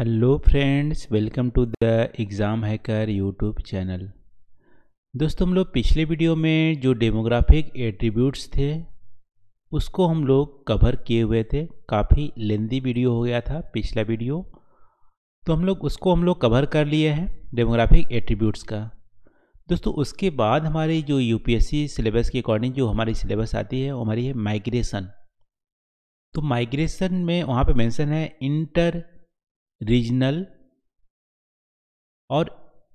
hello friends welcome to the exam hacker YouTube channel दोस्तों हम लोग पिछले वीडियो में जो डेमोग्राफिक एट्रीब्यूट्स थे उसको हम लोग कवर किए हुए थे काफ़ी लेंदी वीडियो हो गया था पिछला वीडियो तो हम लोग उसको हम लोग कवर कर लिए हैं डेमोग्राफिक एट्रीब्यूट्स का दोस्तों उसके बाद हमारी जो यू सिलेबस के अकॉर्डिंग जो हमारी सिलेबस आती है वो हमारी है माइग्रेशन तो माइग्रेशन में वहाँ पे मेंशन है इंटर रीजनल और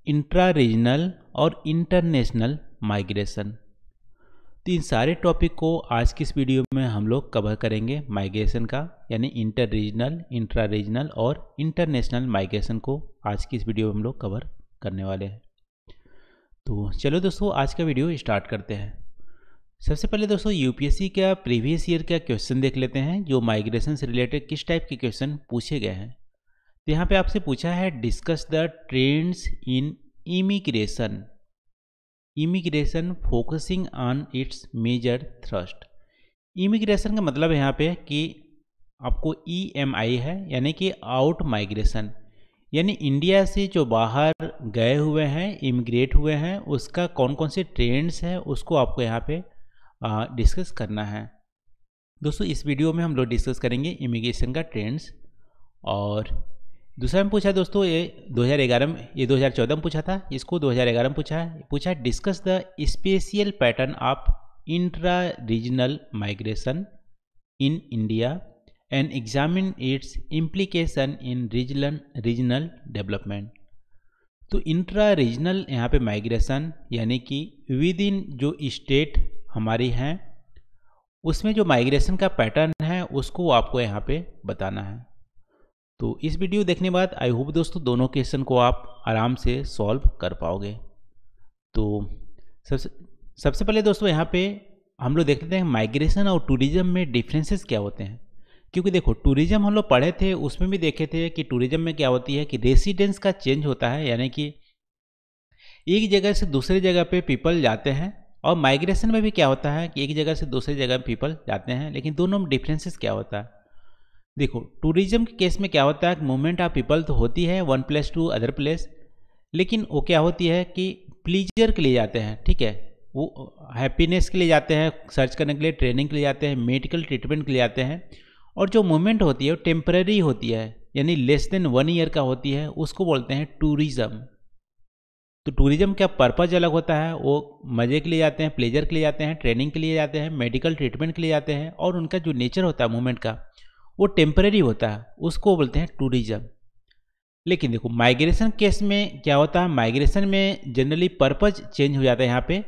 इंट्रा रीजनल और इंटरनेशनल माइग्रेशन तो इन सारे टॉपिक को आज की इस वीडियो में हम लोग कवर करेंगे माइग्रेशन का यानी इंटर रीजनल इंट्रा रीजनल और इंटरनेशनल माइग्रेशन को आज की इस वीडियो में हम लोग कवर करने वाले हैं तो चलो दोस्तों आज का वीडियो स्टार्ट करते हैं सबसे पहले दोस्तों यूपीएससी का प्रीवियस ईयर का क्वेश्चन देख लेते हैं जो माइग्रेशन से रिलेटेड किस टाइप के क्वेश्चन पूछे गए हैं तो यहाँ पे आपसे पूछा है discuss the trends in immigration immigration focusing on its major thrust immigration का मतलब यहाँ पे कि आपको ई एम आई है यानी कि आउट माइग्रेशन यानी इंडिया से जो बाहर गए हुए हैं इमिग्रेट हुए हैं उसका कौन कौन से ट्रेंड्स हैं उसको आपको यहाँ पे डिस्कस करना है दोस्तों इस वीडियो में हम लोग डिस्कस करेंगे इमिग्रेशन का ट्रेंड्स और दूसरा में पूछा दोस्तों ये 2011 में ये 2014 में पूछा था इसको 2011 में पूछा है पूछा discuss the spatial pattern of intra regional migration in India and examine its implication in regional regional development तो इंट्रा रीजनल यहाँ पे माइग्रेशन यानी कि विद इन जो स्टेट हमारी हैं उसमें जो माइग्रेशन का पैटर्न है उसको आपको यहाँ पे बताना है तो इस वीडियो देखने बाद आई होप दोस्तों दोनों क्वेश्चन को आप आराम से सॉल्व कर पाओगे तो सबसे सबसे पहले दोस्तों यहाँ पे हम लोग देखते हैं माइग्रेशन और टूरिज्म में डिफरेंसेस क्या होते हैं क्योंकि देखो टूरिज्म हम लोग पढ़े थे उसमें भी देखे थे कि टूरिज्म में क्या होती है कि रेसिडेंस का चेंज होता है यानी कि एक जगह से दूसरी जगह पे पीपल जाते हैं और माइग्रेशन में भी क्या होता है कि एक जगह से दूसरी जगह पीपल जाते हैं लेकिन दोनों में डिफरेंसेस क्या होता है देखो टूरिज्म के केस में क्या होता है मूवमेंट ऑफ पीपल तो होती है one place to other place लेकिन वो क्या होती है कि प्लीजर के लिए जाते हैं ठीक है वो हैप्पीनेस के लिए जाते हैं सर्च करने के लिए ट्रेनिंग के लिए जाते हैं मेडिकल ट्रीटमेंट के लिए जाते हैं और जो मूवमेंट होती है वो टेम्प्रेरी होती है यानी लेस देन वन ईयर का होती है उसको बोलते हैं टूरिज़्म तो टूरिज़्म का पर्पज़ अलग होता है वो मज़े के लिए जाते हैं प्लेजर के लिए जाते हैं ट्रेनिंग के लिए जाते हैं मेडिकल ट्रीटमेंट के लिए जाते हैं और उनका जो नेचर होता है मूवमेंट का वो टेम्परेरी होता है उसको बोलते हैं टूरिज्म लेकिन देखो माइग्रेशन केस में क्या होता है माइग्रेशन में जनरली पर्पज चेंज हो जाता है यहाँ पे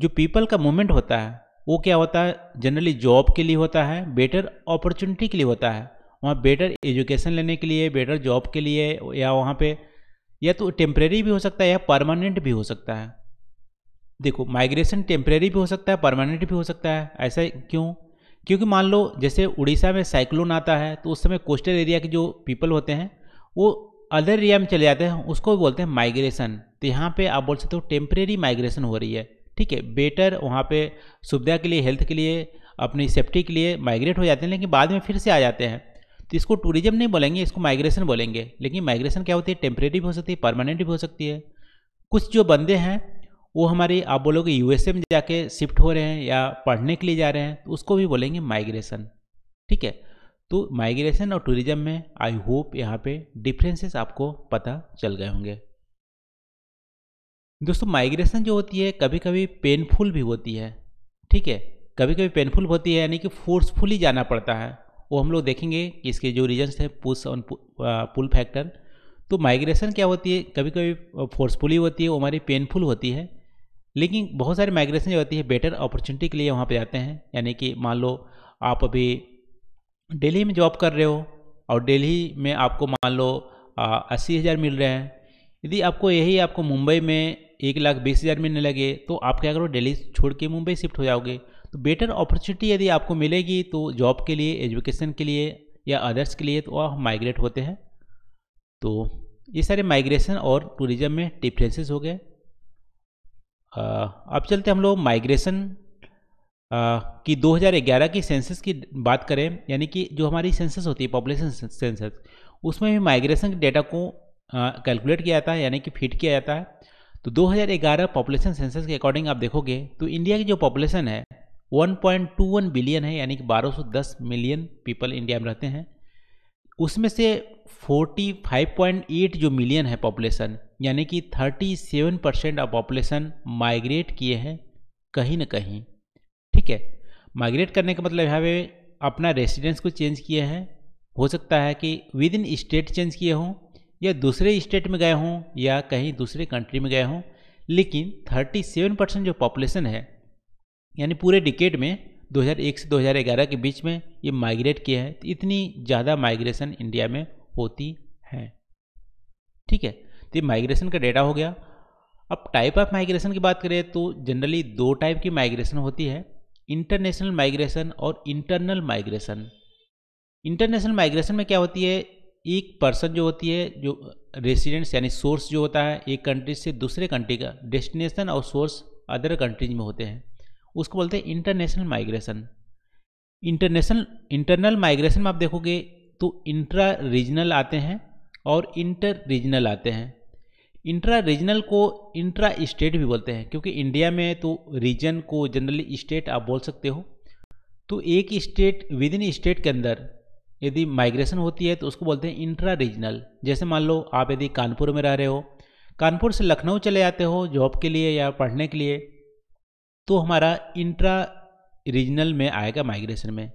जो पीपल का मूवमेंट होता है वो क्या होता है जनरली जॉब के लिए होता है बेटर अपॉर्चुनिटी के लिए होता है वहाँ बेटर एजुकेशन लेने के लिए बेटर जॉब के लिए या वहाँ पे या तो टेम्प्रेरी भी हो सकता है या परमानेंट भी हो सकता है देखो माइग्रेशन टेम्प्रेरी भी हो सकता है परमानेंट भी हो सकता है ऐसा क्यों क्योंकि मान लो जैसे उड़ीसा में साइक्लोन आता है तो उस समय कोस्टल एरिया के जो पीपल होते हैं वो अदर एरिया में चले जाते हैं उसको बोलते हैं माइग्रेशन तो यहाँ पे आप बोल सकते हो टेम्परेरी माइग्रेशन हो रही है ठीक है बेटर वहाँ पे सुविधा के लिए हेल्थ के लिए अपनी सेफ्टी के लिए माइग्रेट हो जाते हैं लेकिन बाद में फिर से आ जाते हैं तो इसको टूरिज्म नहीं बोलेंगे इसको माइग्रेशन बोलेंगे लेकिन माइग्रेशन क्या होती है टेम्परेरी भी हो सकती है परमानेंट भी हो सकती है कुछ जो बंदे हैं वो हमारे आप बोलोगे यूएसए में जाके शिफ्ट हो रहे हैं या पढ़ने के लिए जा रहे हैं तो उसको भी बोलेंगे माइग्रेशन ठीक है तो माइग्रेशन और टूरिज्म में आई होप यहाँ पे डिफरेंसेस आपको पता चल गए होंगे दोस्तों माइग्रेशन जो होती है कभी कभी पेनफुल भी होती है ठीक है कभी कभी पेनफुल होती है यानी कि फोर्सफुली जाना पड़ता है वो हम लोग देखेंगे कि इसके जो रीजन्स हैं पुश ऑन पुल फैक्टर तो माइग्रेशन क्या होती है कभी कभी फोर्सफुली होती है वो हमारी पेनफुल होती है लेकिन बहुत सारी माइग्रेशन जो होती है बेटर अपॉर्चुनिटी के लिए वहाँ पे जाते हैं यानी कि मान लो आप अभी दिल्ली में जॉब कर रहे हो और दिल्ली में आपको मान लो अस्सी हज़ार मिल रहे हैं यदि आपको यही आपको मुंबई में एक लाख बीस हज़ार मिलने लगे तो आप क्या करो दिल्ली छोड़ के मुंबई शिफ्ट हो जाओगे तो बेटर अपॉर्चुनिटी यदि आपको मिलेगी तो जॉब के लिए एजुकेशन के लिए या अदर्स के लिए तो आप माइग्रेट होते हैं तो ये सारे माइग्रेशन और टूरिज़्म में डिफ्रेंसेस हो गए अब चलते हम लोग माइग्रेशन की 2011 की सेंसस की बात करें यानी कि जो हमारी सेंसस होती है पॉपुलेशन सेंसस उसमें भी माइग्रेशन के डेटा को कैलकुलेट किया जाता है यानी कि फिट किया जाता है तो 2011 पॉपुलेशन सेंसस के अकॉर्डिंग आप देखोगे तो इंडिया की जो पॉपुलेशन है 1.21 बिलियन है यानी कि 1210 मिलियन पीपल इंडिया में रहते हैं उसमें से 45.8 जो मिलियन है पॉपुलेशन यानी कि 37 परसेंट ऑफ पॉपुलेशन माइग्रेट किए हैं कहीं ना कहीं ठीक है माइग्रेट करने का मतलब यहाँ पे अपना रेसिडेंस को चेंज किए हैं हो सकता है कि विद इन स्टेट चेंज किए हों या दूसरे स्टेट में गए हों या कहीं दूसरे कंट्री में गए हों लेकिन 37 परसेंट जो पॉपुलेशन है यानी पूरे डिकेट में 2001 से 2011 के बीच में ये माइग्रेट किया है तो इतनी ज़्यादा माइग्रेशन इंडिया में होती है ठीक है तो ये माइग्रेशन का डेटा हो गया अब टाइप ऑफ माइग्रेशन की बात करें तो जनरली दो टाइप की माइग्रेशन होती है इंटरनेशनल माइग्रेशन और इंटरनल माइग्रेशन इंटरनेशनल माइग्रेशन में क्या होती है एक पर्सन जो होती है जो रेसिडेंट्स यानी सोर्स जो होता है एक कंट्री से दूसरे कंट्री का डेस्टिनेशन और सोर्स अदर कंट्रीज में होते हैं उसको बोलते हैं international migration international internal migration में आप देखोगे तो इंट्रा रीजनल आते हैं और इंटर रीजनल आते हैं इंट्रा रीजनल को इंट्रा स्टेट भी बोलते हैं क्योंकि इंडिया में तो रीजन को जनरली स्टेट आप बोल सकते हो तो एक स्टेट विद इन स्टेट के अंदर यदि माइग्रेशन होती है तो उसको बोलते हैं इंट्रा रीजनल जैसे मान लो आप यदि कानपुर में रह रहे हो कानपुर से लखनऊ चले जाते हो जॉब के लिए या पढ़ने के लिए तो हमारा इंट्रा रीजनल में आएगा माइग्रेशन में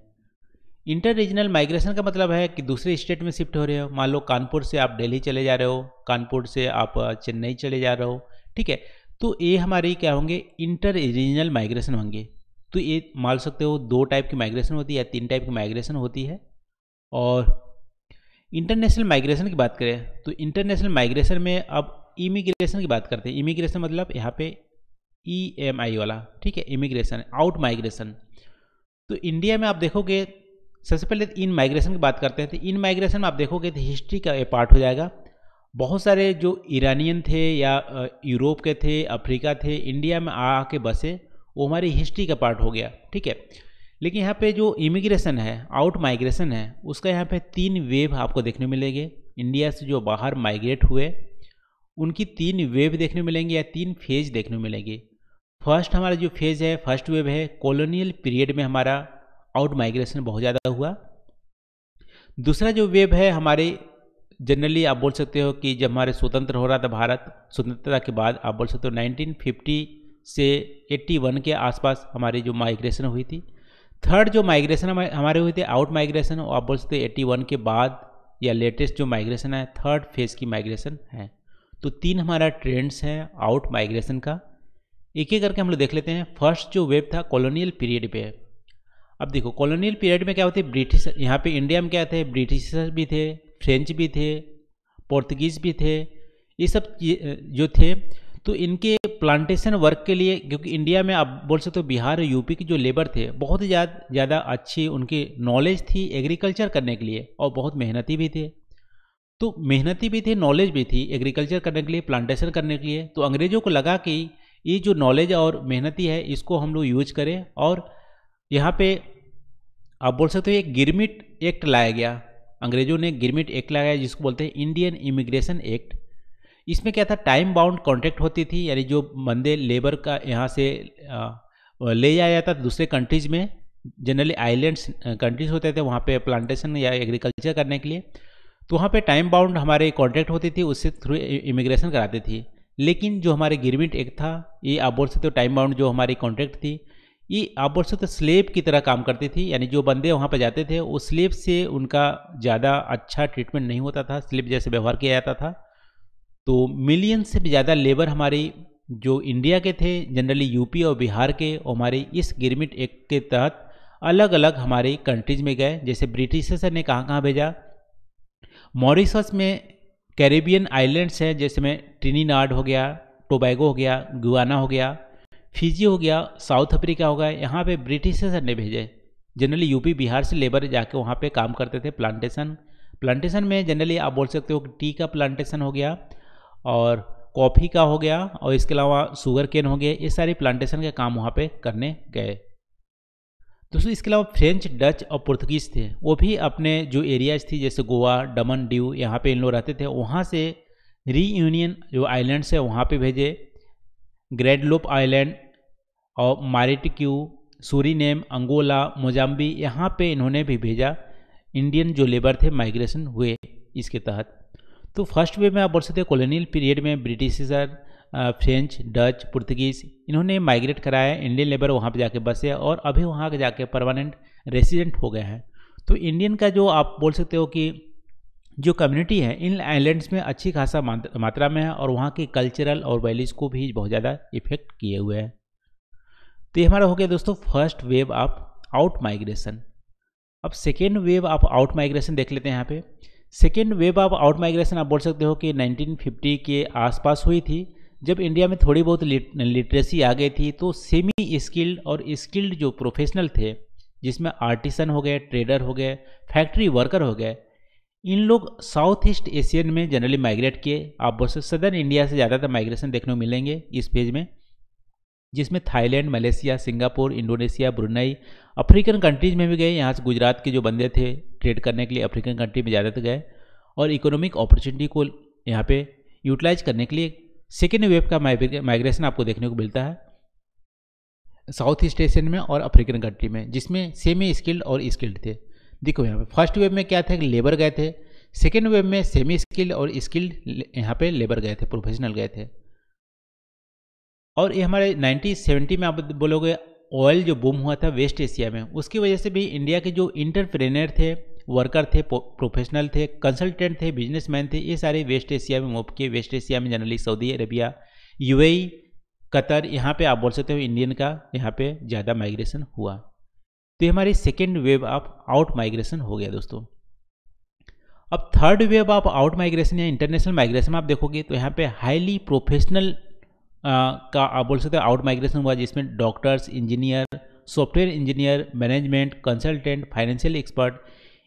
इंटर रीजनल माइग्रेशन का मतलब है कि दूसरे स्टेट में शिफ्ट हो रहे हो मान लो कानपुर से आप दिल्ली चले जा रहे हो कानपुर से आप चेन्नई चले जा रहे हो ठीक है तो ये हमारे क्या होंगे इंटर रीजनल माइग्रेशन होंगे तो ये मान सकते हो दो टाइप की माइग्रेशन होती है या तीन टाइप की माइग्रेशन होती है और इंटरनेशनल माइग्रेशन की बात करें तो इंटरनेशनल माइग्रेशन में अब इमिग्रेशन की बात करते हैं इमिग्रेशन मतलब यहाँ पे ई एम आई वाला ठीक है इमिग्रेशन आउट माइग्रेशन तो इंडिया में आप देखोगे सबसे पहले इन तो माइग्रेशन की बात करते हैं तो इन माइग्रेशन में आप देखोगे तो हिस्ट्री का पार्ट हो जाएगा बहुत सारे जो ईरानियन थे या यूरोप के थे अफ्रीका थे इंडिया में आके बसे वो हमारी हिस्ट्री का पार्ट हो गया ठीक है लेकिन यहाँ पे जो इमिग्रेशन है आउट माइग्रेशन है उसका यहाँ पे तीन वेव आपको देखने मिलेंगे इंडिया से जो बाहर माइग्रेट हुए उनकी तीन वेव देखने मिलेंगे या तीन फेज देखने मिलेंगे फर्स्ट हमारा जो फेज है फर्स्ट वेव है कॉलोनियल पीरियड में हमारा आउट माइग्रेशन बहुत ज़्यादा हुआ दूसरा जो वेव है हमारे जनरली आप बोल सकते हो कि जब हमारे स्वतंत्र हो रहा था भारत स्वतंत्रता के बाद आप बोल सकते हो 1950 से 81 के आसपास हमारी जो माइग्रेशन हुई थी थर्ड जो माइग्रेशन हमारे हुए थे आउट माइग्रेशन आप बोल सकते एट्टी वन के बाद या लेटेस्ट जो माइग्रेशन है थर्ड फेज की माइग्रेशन है तो तीन हमारा ट्रेंड्स हैं आउट माइग्रेशन का एक एक करके हम लोग देख लेते हैं फर्स्ट जो वेव था कॉलोनियल पीरियड पे अब देखो कॉलोनियल पीरियड में क्या होते ब्रिटिश यहाँ पे इंडिया में क्या थे ब्रिटिशर भी थे फ्रेंच भी थे पोर्तगीज भी थे ये सब जो थे तो इनके प्लांटेशन वर्क के लिए क्योंकि इंडिया में आप बोल सकते हो बिहार और यूपी के जो लेबर थे बहुत ही ज़्यादा अच्छी उनकी नॉलेज थी एग्रीकल्चर करने के लिए और बहुत मेहनती भी थे तो मेहनती भी थी नॉलेज भी थी एग्रीकल्चर करने के लिए प्लांटेशन करने के लिए तो अंग्रेज़ों को लगा कि ये जो नॉलेज और मेहनती है इसको हम लोग यूज करें और यहाँ पे आप बोल सकते हो एक गिरमिट एक्ट लाया गया अंग्रेज़ों ने गिरमिट एक्ट लाया जिसको बोलते हैं इंडियन इमिग्रेशन एक्ट इसमें क्या था टाइम बाउंड कॉन्ट्रैक्ट होती थी यानी जो बंदे लेबर का यहाँ से ले जाया जाता था दूसरे कंट्रीज़ में जनरली आइलैंड्स कंट्रीज होते थे वहाँ पे प्लांटेशन या एग्रीकल्चर करने के लिए तो वहाँ पे टाइम बाउंड हमारे कॉन्ट्रैक्ट होती थी उससे थ्रू इमिग्रेशन कराते थे लेकिन जो हमारे गिरमिट एक था ये आप तो टाइम बाउंड जो हमारी कॉन्ट्रैक्ट थी ये आप तो स्लेब की तरह काम करती थी यानी जो बंदे वहाँ पर जाते थे वो स्लेब से उनका ज़्यादा अच्छा ट्रीटमेंट नहीं होता था स्लेब जैसे व्यवहार किया जाता था तो मिलियन से भी ज़्यादा लेबर हमारी जो इंडिया के थे जनरली यूपी और बिहार के और हमारे इस गिरमिट एक्ट के तहत अलग अलग हमारे कंट्रीज में गए जैसे ब्रिटिशर्स ने कहाँ कहाँ भेजा मॉरिसस में कैरेबियन आइलैंड्स हैं जैसे में ट्रिनीनाड हो गया टोबैगो हो गया गुआना हो गया फिजी हो गया साउथ अफ्रीका हो गया यहाँ पे ब्रिटिशर्स ने भेजे जनरली यूपी बिहार से लेबर जाके वहाँ पे काम करते थे प्लांटेशन प्लांटेशन में जनरली आप बोल सकते हो कि टी का प्लांटेशन हो गया और कॉफ़ी का हो गया और इसके अलावा शुगर केन हो गया ये सारे प्लांटेशन का काम वहाँ पे करने गए दोस्तों इसके अलावा फ्रेंच डच और पुर्तगीज थे वो भी अपने जो एरियाज थी जैसे गोवा डमन ड्यू यहाँ पे इन लोग रहते थे वहाँ से री जो आइलैंड्स है वहाँ पे भेजे ग्रेडलोप आइलैंड और मारिटिक्यू सूरीनेम अंगोला मोजाम्बी यहाँ पे इन्होंने भी भेजा इंडियन जो लेबर थे माइग्रेशन हुए इसके तहत तो फर्स्ट वे में आप बोल सकते हैं कॉलोनियल पीरियड में ब्रिटिशर फ्रेंच डच पुर्तगीज इन्होंने माइग्रेट कराया इंडियन लेबर वहाँ पर जाके बसे और अभी वहाँ के जाके परमानेंट रेसिडेंट हो गए हैं तो इंडियन का जो आप बोल सकते हो कि जो कम्युनिटी है इन आइलैंड्स में अच्छी खासा मात्रा में है और वहाँ के कल्चरल और वैल्यूज़ को भी बहुत ज़्यादा इफेक्ट किए हुए हैं तो ये हमारा हो गया दोस्तों first wave of out migration अब second wave of out migration देख लेते हैं यहाँ पे second wave of out migration आप बोल सकते हो कि 1950 के आसपास हुई थी जब इंडिया में थोड़ी बहुत लिटरेसी आ गई थी तो सेमी स्किल्ड और स्किल्ड जो प्रोफेशनल थे जिसमें आर्टिसन हो गए ट्रेडर हो गए फैक्ट्री वर्कर हो गए इन लोग साउथ ईस्ट एशियन में जनरली माइग्रेट किए आप बहुत सदर इंडिया से ज़्यादातर माइग्रेशन देखने को मिलेंगे इस पेज में जिसमें Thailand Malaysia Singapore Indonesia Brunei African countries में भी गए यहाँ से गुजरात के जो बंदे थे ट्रेड करने के लिए अफ्रीकन कंट्री में ज़्यादातर गए और इकोनॉमिक अपॉर्चुनिटी को यहाँ पे यूटिलाइज करने के लिए सेकेंड वेव का माइग्रेशन आपको देखने को मिलता है साउथ ईस्ट एशियन में और अफ्रीकन कंट्री में जिसमें सेमी स्किल्ड और स्किल्ड थे देखो यहाँ पे फर्स्ट वेव में क्या था कि लेबर गए थे सेकेंड वेव में सेमी स्किल्ड और स्किल्ड यहाँ पे लेबर गए थे प्रोफेशनल गए थे और ये हमारे नाइनटीन सेवेंटी में आप बोलोगे ऑयल जो बूम हुआ था वेस्ट एशिया में उसकी वजह से भी इंडिया के जो इंटरप्रेनर थे वर्कर थे प्रोफेशनल थे कंसल्टेंट थे बिजनेसमैन थे ये सारे वेस्ट एशिया में मूव किए वेस्ट एशिया में generally Saudi Arabia UAE Qatar यहाँ पे आप बोल सकते हो इंडियन का यहाँ पे ज़्यादा माइग्रेशन हुआ तो ये हमारी second wave of out migration हो गया दोस्तों अब third wave of out migration या इंटरनेशनल माइग्रेशन आप देखोगे तो यहाँ पे हाईली प्रोफेशनल का आप बोल सकते हो आउट माइग्रेशन हुआ जिसमें doctors engineer software engineer management consultant financial expert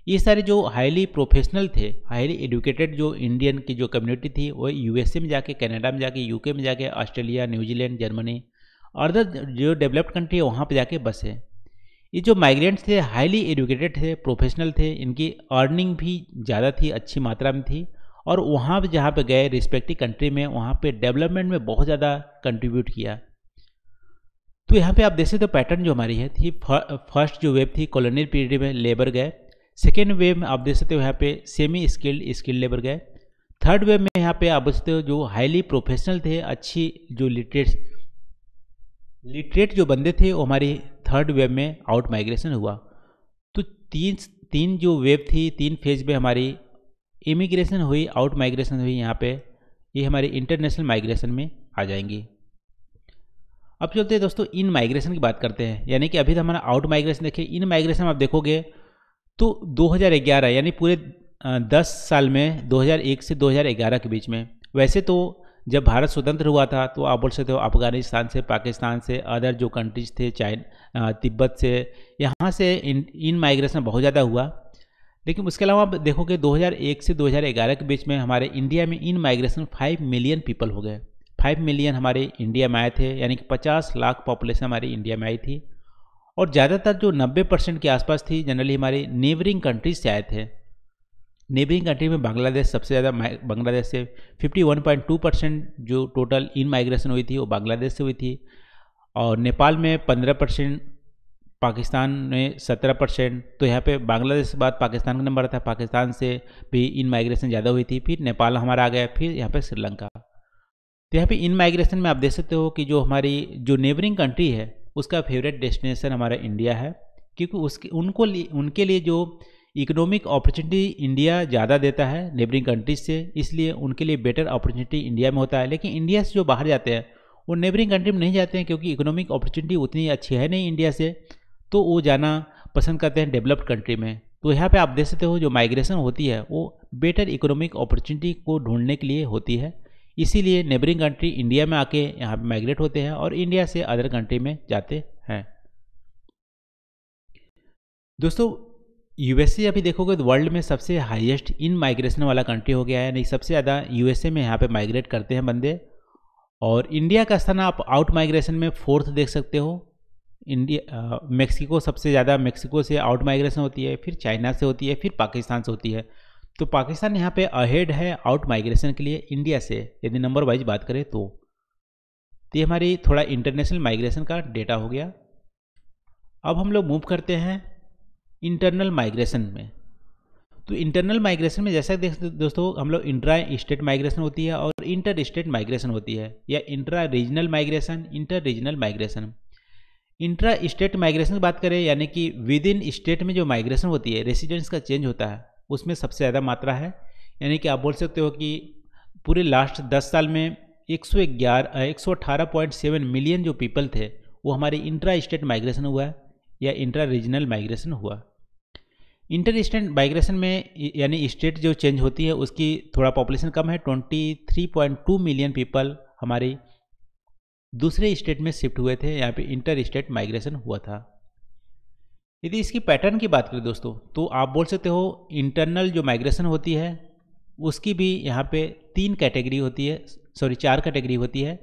ये सारे जो हाईली प्रोफेशनल थे हाईली एडुकेटेड जो इंडियन की जो कम्युनिटी थी वो यूएसए में जाके कनाडा में जाके यूके में जाके ऑस्ट्रेलिया न्यूजीलैंड जर्मनी अदर जो डेवलप्ड कंट्री है वहाँ पर जाके बसे ये जो माइग्रेंट्स थे हाईली एडुकेटेड थे प्रोफेशनल थे इनकी अर्निंग भी ज़्यादा थी अच्छी मात्रा में थी और वहाँ पर जहाँ पर गए रिस्पेक्टिव कंट्री में वहाँ पर डेवलपमेंट में बहुत ज़्यादा कंट्रीब्यूट किया तो यहाँ पे आप देख सकते हो पैटर्न जो हमारी है थी फर्स्ट जो वेब थी कॉलोनियल पीरियड में लेबर गए सेकेंड वेव में आप देख सकते हो यहाँ पे सेमी स्किल्ड स्किल्ड लेबर गए थर्ड वेव में यहाँ पे आप देख सकते हो जो हाईली प्रोफेशनल थे अच्छी जो लिटरेट लिटरेट जो बंदे थे वो हमारी थर्ड वेव में आउट माइग्रेशन हुआ तो तीन तीन जो वेव थी तीन फेज में हमारी इमिग्रेशन हुई आउट माइग्रेशन हुई यहाँ पे ये हमारे इंटरनेशनल माइग्रेशन में आ जाएंगी अब चलते हैं दोस्तों इन माइग्रेशन की बात करते हैं यानी कि अभी तो हमारा आउट माइग्रेशन देखिए इन माइग्रेशन आप देखोगे तो 2011 यानी पूरे 10 साल में 2001 से 2011 के बीच में वैसे तो जब भारत स्वतंत्र हुआ था तो आप बोल सकते हो अफगानिस्तान से पाकिस्तान से अदर जो कंट्रीज थे चाइन तिब्बत से यहाँ से इन इन माइग्रेशन बहुत ज़्यादा हुआ लेकिन उसके अलावा आप देखोगे 2001 से 2011 के बीच में हमारे इंडिया में इन माइग्रेशन 5 मिलियन पीपल हो गए 5 मिलियन हमारे इंडिया में आए थे यानी कि 50 लाख पॉपुलेशन हमारी इंडिया में आई थी और ज़्यादातर जो 90 परसेंट के आसपास थी जनरली हमारे नेबरिंग कंट्रीज से आए थे नेबरिंग कंट्री में बांग्लादेश सबसे ज़्यादा बांग्लादेश से 51.2 परसेंट जो टोटल इन माइग्रेशन हुई थी वो बांग्लादेश से हुई थी और नेपाल में 15 परसेंट पाकिस्तान में 17 परसेंट तो यहाँ पे बांग्लादेश के बाद पाकिस्तान का नंबर था पाकिस्तान से भी इन माइग्रेशन ज़्यादा हुई थी फिर नेपाल हमारा आ गया फिर यहाँ पर श्रीलंका तो यहाँ पे इन माइग्रेशन में आप देख सकते हो कि जो हमारी जो नेबरिंग कंट्री है उसका फेवरेट डेस्टिनेशन हमारा इंडिया है क्योंकि उसके उनको लिए उनके लिए जो इकोनॉमिक अपॉर्चुनिटी इंडिया ज़्यादा देता है नेबरिंग कंट्रीज से इसलिए उनके लिए बेटर अपॉर्चुनिटी इंडिया में होता है लेकिन इंडिया से जो बाहर जाते हैं वो नेबरिंग कंट्री में नहीं जाते हैं क्योंकि इकोनॉमिक अपॉर्चुनिटी उतनी अच्छी है नहीं इंडिया से तो वो जाना पसंद करते हैं डेवलप्ड कंट्री में तो यहाँ पर आप देख सकते हो जो माइग्रेशन होती है वो बेटर इकोनॉमिक अपॉर्चुनिटी को ढूंढने के लिए होती है इसीलिए नेबरिंग कंट्री इंडिया में आके यहाँ पे माइग्रेट होते हैं और इंडिया से अदर कंट्री में जाते हैं दोस्तों यूएसए अभी देखोगे तो वर्ल्ड में सबसे हाईएस्ट इन माइग्रेशन वाला कंट्री हो गया है यानी सबसे ज़्यादा यूएसए में यहाँ पे माइग्रेट करते हैं बंदे और इंडिया का स्थान आप आउट माइग्रेशन में फोर्थ देख सकते हो इंडिया मेक्सिको सबसे ज़्यादा मेक्सिको से आउट माइग्रेशन होती है फिर चाइना से होती है फिर पाकिस्तान से होती है तो पाकिस्तान यहाँ पे अहेड है आउट माइग्रेशन के लिए इंडिया से यदि नंबर वाइज बात करें तो।, तो ये हमारी थोड़ा इंटरनेशनल माइग्रेशन का डेटा हो गया अब हम लोग मूव करते हैं इंटरनल माइग्रेशन में तो इंटरनल माइग्रेशन में जैसा देख दोस्तों हम लोग इंट्रा स्टेट माइग्रेशन होती है और इंटर स्टेट माइग्रेशन होती है या intra regional migration inter regional migration intra state migration की बात करें यानी कि विद इन स्टेट में जो माइग्रेशन होती है रेसिडेंस का चेंज होता है उसमें सबसे ज़्यादा मात्रा है यानी कि आप बोल सकते हो कि पूरे लास्ट दस साल में एक सौ ग्यारह एक सौ अठारह पॉइंट सेवन मिलियन जो पीपल थे वो हमारे इंट्रा स्टेट माइग्रेशन हुआ है या इंट्रा रीजनल माइग्रेशन हुआ इंटर स्टेट माइग्रेशन में यानी स्टेट जो चेंज होती है उसकी थोड़ा पॉपुलेशन कम है 23.2 मिलियन पीपल हमारी दूसरे स्टेट में शिफ्ट हुए थे यहाँ पे इंटर स्टेट माइग्रेशन हुआ था यदि इसकी पैटर्न की बात करें दोस्तों तो आप बोल सकते हो इंटरनल जो माइग्रेशन होती है उसकी भी यहाँ पे तीन कैटेगरी होती है सॉरी चार कैटेगरी होती है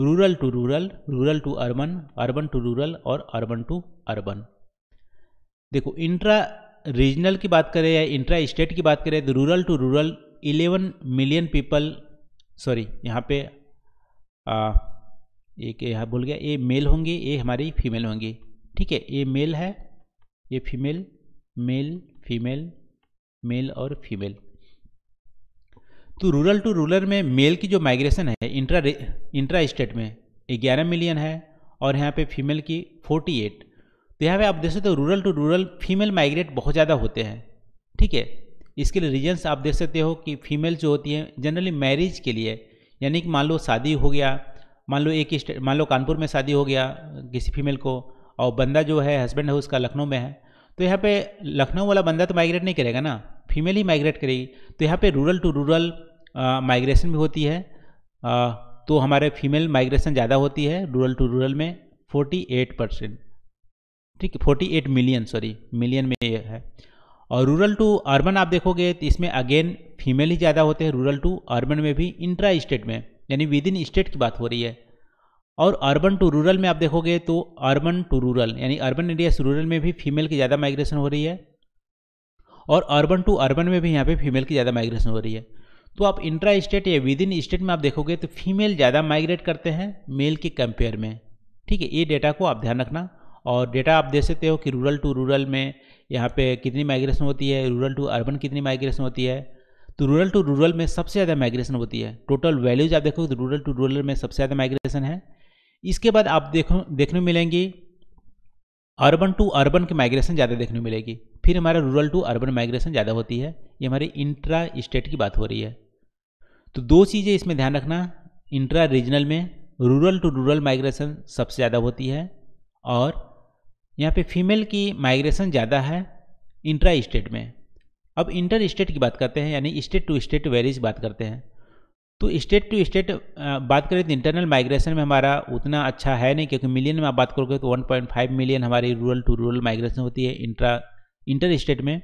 rural to rural rural to urban urban to rural और अर्बन टू अर्बन देखो इंट्रा रीजनल की बात करें या इंट्रा स्टेट की बात करें तो rural to rural 11 million people sorry यहाँ पे आ, एक यहाँ बोल गया ये मेल होंगी ये हमारी फीमेल होंगी ठीक है ये मेल है ये फीमेल मेल फीमेल मेल और फीमेल तो रूरल टू रूरल में मेल की जो माइग्रेशन है इंट्रा इंट्रा स्टेट में ग्यारह मिलियन है और यहाँ पे फीमेल की फोर्टी एट तो यहाँ पे आप देख सकते हो rural to rural female migrate बहुत ज़्यादा होते हैं ठीक है इसके लिए रीजन्स आप देख सकते हो कि फीमेल जो होती हैं जनरली मैरिज के लिए यानी कि मान लो शादी हो गया मान लो एक स्टेट मान लो कानपुर में शादी हो गया किसी फीमेल को और बंदा जो है हस्बैंड है उसका लखनऊ में है तो यहाँ पे लखनऊ वाला बंदा तो माइग्रेट नहीं करेगा ना फीमेल ही माइग्रेट करेगी तो यहाँ पे रूरल टू रूरल माइग्रेशन भी होती है आ, तो हमारे फीमेल माइग्रेशन ज़्यादा होती है रूरल टू रूरल में 48 परसेंट ठीक है 48 मिलियन सॉरी मिलियन में ये है और रूरल टू अर्बन आप देखोगे तो इसमें अगेन फीमेल ही ज़्यादा होते हैं रूरल टू अर्बन में भी इंट्रा स्टेट में यानी विद इन स्टेट की बात हो रही है और अर्बन टू रूरल में आप देखोगे तो अर्बन टू रूरल यानी अर्बन इंडिया से रूरल में भी फीमेल की ज़्यादा माइग्रेशन हो रही है और अर्बन टू अर्बन में भी यहाँ पे फीमेल की ज़्यादा माइग्रेशन हो रही है तो आप इंट्रा स्टेट या विद इन स्टेट में आप देखोगे तो फीमेल ज़्यादा माइग्रेट करते हैं मेल के कंपेयर में ठीक है ये डेटा को आप ध्यान रखना और डेटा आप दे सकते हो कि रूरल टू रूरल में यहाँ पे कितनी माइग्रेशन होती है रूरल टू अर्बन कितनी माइग्रेशन होती है तो रूरल टू रूरल में सबसे ज़्यादा माइग्रेशन होती है टोटल वैल्यूज आप देखोगे तो रूरल टू रूरल में सबसे ज़्यादा माइग्रेशन है इसके बाद आप देखो देखने मिलेंगे अर्बन टू अर्बन की माइग्रेशन ज़्यादा देखने मिलेगी फिर हमारा रूरल टू अर्बन माइग्रेशन ज़्यादा होती है ये हमारे इंट्रा स्टेट की बात हो रही है तो दो चीज़ें इसमें ध्यान रखना इंट्रा रीजनल में रूरल टू रूरल माइग्रेशन सबसे ज़्यादा होती है और यहाँ पे फीमेल की माइग्रेशन ज़्यादा है इंट्रा स्टेट में अब इंटर स्टेट की बात करते हैं यानी स्टेट टू स्टेट वेरीज बात करते हैं तो स्टेट टू स्टेट बात करें तो इंटरनल माइग्रेशन में हमारा उतना अच्छा है नहीं क्योंकि मिलियन में आप बात करोगे तो 1.5 मिलियन हमारी रूरल टू रूरल माइग्रेशन होती है इंट्रा इंटर स्टेट में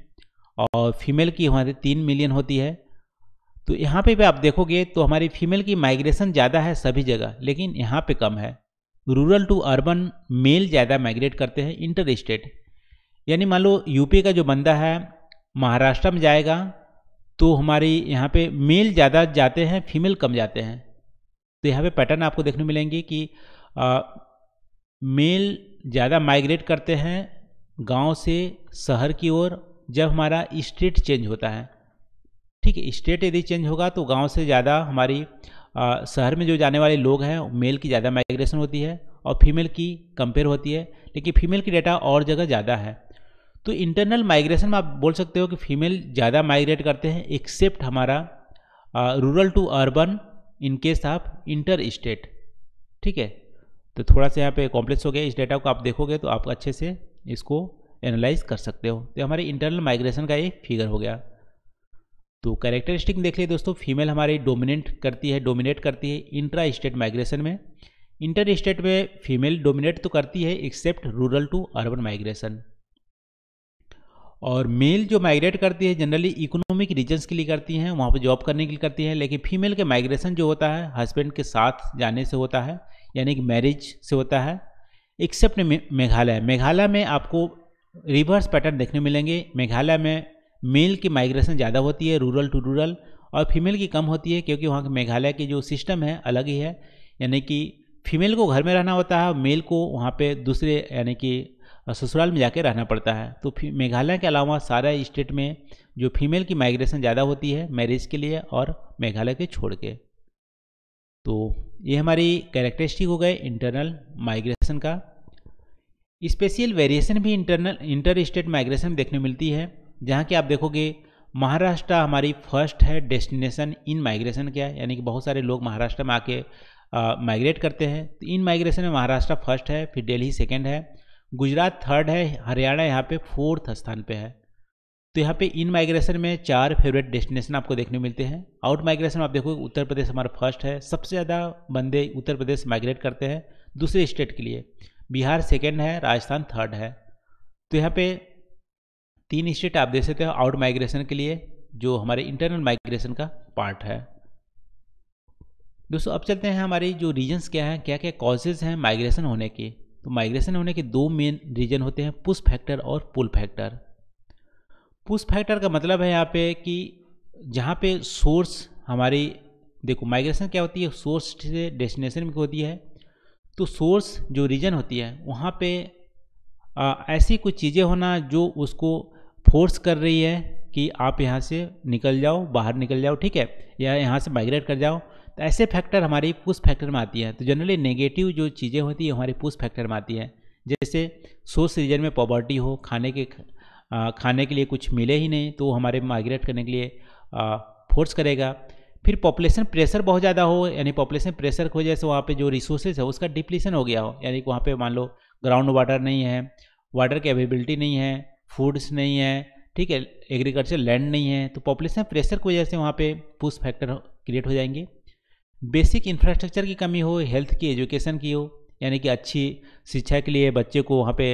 और फीमेल की हमारे तीन मिलियन होती है तो यहाँ पे भी आप देखोगे तो हमारी फीमेल की माइग्रेशन ज़्यादा है सभी जगह लेकिन यहाँ पर कम है रूरल टू अर्बन मेल ज़्यादा माइग्रेट करते हैं इंटर स्टेट यानी मान लो यूपी का जो बंदा है महाराष्ट्र में जाएगा तो हमारे यहाँ पे मेल ज़्यादा जाते हैं फीमेल कम जाते हैं तो यहाँ पे पैटर्न आपको देखने मिलेंगे कि आ, मेल ज़्यादा माइग्रेट करते हैं गांव से शहर की ओर जब हमारा स्टेट चेंज होता है ठीक है स्टेट यदि चेंज होगा तो गांव से ज़्यादा हमारी आ, शहर में जो जाने वाले लोग हैं मेल की ज़्यादा माइग्रेशन होती है और फीमेल की कंपेयर होती है लेकिन फीमेल की डेटा और जगह ज़्यादा है तो इंटरनल माइग्रेशन में आप बोल सकते हो कि फीमेल ज़्यादा माइग्रेट करते हैं एक्सेप्ट हमारा rural to urban in case आप इंटर स्टेट ठीक है तो थोड़ा सा यहाँ पे कॉम्प्लेक्स हो गया इस डेटा को आप देखोगे तो आप अच्छे से इसको एनालाइज कर सकते हो तो हमारे इंटरनल माइग्रेशन का एक फिगर हो गया तो कैरेक्टरिस्टिक देख लीजिए दोस्तों फीमेल हमारी डोमिनेट करती है डोमिनेट करती है इंट्रा स्टेट माइग्रेशन में इंटर स्टेट में फीमेल डोमिनेट तो करती है except rural to urban migration और मेल जो माइग्रेट करती है जनरली इकोनॉमिक रीजन्स के लिए करती हैं वहाँ पर जॉब करने के लिए करती हैं लेकिन फीमेल के माइग्रेशन जो होता है हस्बैंड के साथ जाने से होता है यानी कि मैरिज से होता है एक्सेप्ट मेघालय मेघालय में आपको रिवर्स पैटर्न देखने मिलेंगे मेघालय में मेल की माइग्रेशन ज़्यादा होती है रूरल टू रूरल और फीमेल की कम होती है क्योंकि वहाँ के मेघालय की जो सिस्टम है अलग ही है यानी कि फीमेल को घर में रहना होता है मेल को वहाँ पे दूसरे यानी कि ससुराल में जाकर रहना पड़ता है तो मेघालय के अलावा सारा स्टेट में जो फीमेल की माइग्रेशन ज़्यादा होती है मैरिज के लिए और मेघालय के छोड़ के तो ये हमारी कैरेक्टरिस्टिक हो गए इंटरनल माइग्रेशन का स्पेशियल वेरिएशन भी इंटरनल इंटर स्टेट माइग्रेशन देखने मिलती है जहाँ की आप देखोगे महाराष्ट्र हमारी फर्स्ट है डेस्टिनेशन इन माइग्रेशन क्या यानी कि बहुत सारे लोग महाराष्ट्र में आके माइग्रेट करते हैं तो इन माइग्रेशन में महाराष्ट्र फर्स्ट है फिर दिल्ली सेकेंड है गुजरात थर्ड है हरियाणा यहाँ पे फोर्थ स्थान पे है तो यहाँ पे इन माइग्रेशन में चार फेवरेट डेस्टिनेशन आपको देखने मिलते हैं आउट माइग्रेशन आप देखो उत्तर प्रदेश हमारा फर्स्ट है सबसे ज़्यादा बंदे उत्तर प्रदेश माइग्रेट करते हैं दूसरे स्टेट के लिए बिहार सेकेंड है राजस्थान थर्ड है तो यहाँ पे तीन स्टेट आप देख सकते हो आउट माइग्रेशन के लिए जो हमारे इंटरनल माइग्रेशन का पार्ट है दोस्तों अब चलते हैं हमारी जो रीजन्स क्या हैं क्या क्या कॉजेज़ हैं माइग्रेशन होने की तो माइग्रेशन होने के दो मेन रीजन होते हैं पुश फैक्टर और पुल फैक्टर पुश फैक्टर का मतलब है यहाँ पे कि जहाँ पे सोर्स हमारी देखो माइग्रेशन क्या होती है सोर्स से डेस्टिनेशन में होती है तो सोर्स जो रीजन होती है वहाँ पे आ, ऐसी कुछ चीज़ें होना जो उसको फोर्स कर रही है कि आप यहाँ से निकल जाओ बाहर निकल जाओ ठीक है या यहाँ से माइग्रेट कर जाओ तो ऐसे फैक्टर हमारी पुश फैक्टर में आती है तो जनरली नेगेटिव जो चीज़ें होती है हमारी पुश फैक्टर में आती हैं जैसे सोर्स रीजन में पॉवर्टी हो खाने के खाने के लिए कुछ मिले ही नहीं तो हमारे माइग्रेट करने के लिए फोर्स करेगा फिर पॉपुलेशन प्रेशर बहुत ज़्यादा हो यानी पॉपुलेशन प्रेशर की वजह से वहाँ पर जो रिसोर्सेज है उसका डिप्लीसन हो गया हो यानी कि वहाँ पर मान लो ग्राउंड वाटर नहीं है वाटर की अवेबिलिटी नहीं है फूड्स नहीं है ठीक है एग्रीकल्चर लैंड नहीं है तो पॉपुलेशन प्रेशर की वजह से वहाँ पे पुश फैक्टर क्रिएट हो जाएंगे बेसिक इंफ्रास्ट्रक्चर की कमी हो हेल्थ की एजुकेशन की हो यानी कि अच्छी शिक्षा के लिए बच्चे को वहाँ पे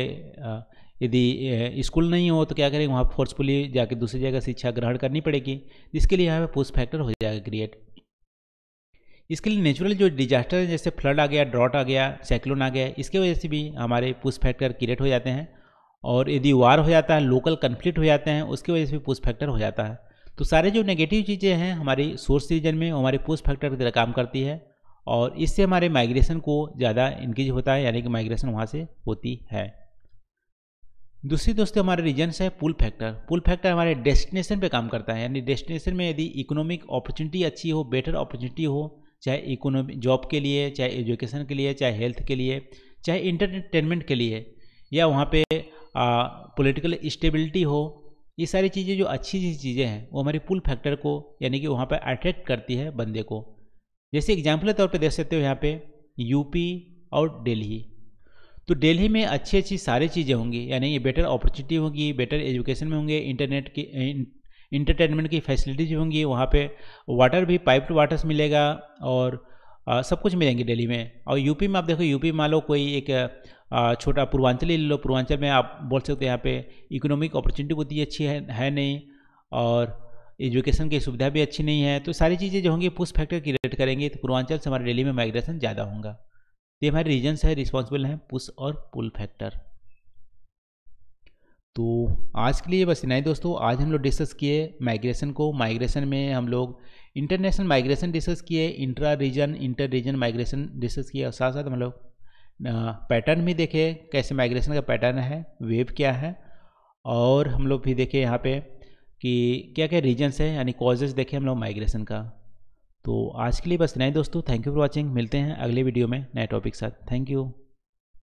यदि स्कूल नहीं हो तो क्या करेंगे वहाँ फोर्सफुली जाके दूसरी जगह शिक्षा ग्रहण करनी पड़ेगी जिसके लिए यहाँ पे पुश फैक्टर हो जाएगा क्रिएट इसके लिए नेचुरल जो डिजास्टर है जैसे फ्लड आ गया ड्रॉट आ गया साइक्लोन आ गया इसके वजह से भी हमारे पुश फैक्टर क्रिएट हो जाते हैं और यदि वार हो जाता है लोकल कन्फ्लिक्ट हो जाते हैं उसकी वजह से भी पुश फैक्टर हो जाता है तो सारे जो नेगेटिव चीज़ें हैं हमारी सोर्स रीजन में हमारे पोस्ट फैक्टर की तरह काम करती है और इससे हमारे माइग्रेशन को ज़्यादा इंक्रीज होता है यानी कि माइग्रेशन वहाँ से होती है दूसरी दोस्तों हमारे रीजन्स है पुल फैक्टर पुल फैक्टर हमारे डेस्टिनेशन पे काम करता है यानी डेस्टिनेशन में यदि इकोनॉमिक अपॉर्चुनिटी अच्छी हो बेटर अपॉर्चुनिटी हो चाहे इकोनॉमिक जॉब के लिए चाहे एजुकेशन के लिए चाहे हेल्थ के लिए चाहे इंटरटेनमेंट के लिए या वहाँ पे पॉलिटिकल स्टेबिलिटी हो ये सारी चीज़ें जो अच्छी अच्छी चीज़ें हैं वो हमारी पुल फैक्टर को यानी कि वहाँ पर अट्रैक्ट करती है बंदे को जैसे एग्जाम्पल के तौर पर देख सकते हो यहाँ पर यूपी और डेली तो दिल्ली में अच्छी अच्छी सारी चीज़ें होंगी यानी ये बेटर अपॉर्चुनिटी होगी बेटर एजुकेशन में होंगे इंटरनेट की इंटरटेनमेंट की फैसिलिटीज होंगी वहाँ पे वाटर भी पाइप्ड वाटर्स मिलेगा और आ, सब कुछ मिलेंगे दिल्ली में और यूपी में आप देखो यूपी मान लो कोई एक छोटा पूर्वांचल ही ले लो पूर्वांचल में आप बोल सकते हो यहाँ पे इकोनॉमिक अपॉर्चुनिटी उतनी अच्छी है है नहीं और एजुकेशन की सुविधा भी अच्छी नहीं है तो सारी चीज़ें जो होंगी पुश फैक्टर क्रिएट करेंगे तो पूर्वांचल से हमारे डेली में माइग्रेशन ज़्यादा होगा तो ये हमारे रीजन्स है रिस्पॉन्सिबल हैं पुस और पुल फैक्टर तो आज के लिए बस इतना ही दोस्तों आज हम लोग डिस्कस किए माइग्रेशन को माइग्रेशन में हम लोग इंटरनेशनल माइग्रेशन डिस्कस किए intra region inter region migration discuss किया और साथ साथ हम लोग पैटर्न भी देखे कैसे माइग्रेशन का पैटर्न है वेव क्या है और हम लोग भी देखे यहाँ पे कि क्या क्या रीजन्स हैं यानी कॉजेस देखें हम लोग माइग्रेशन का तो आज के लिए बस नए दोस्तों थैंक यू फॉर वॉचिंग मिलते हैं अगले वीडियो में नए टॉपिक के साथ थैंक यू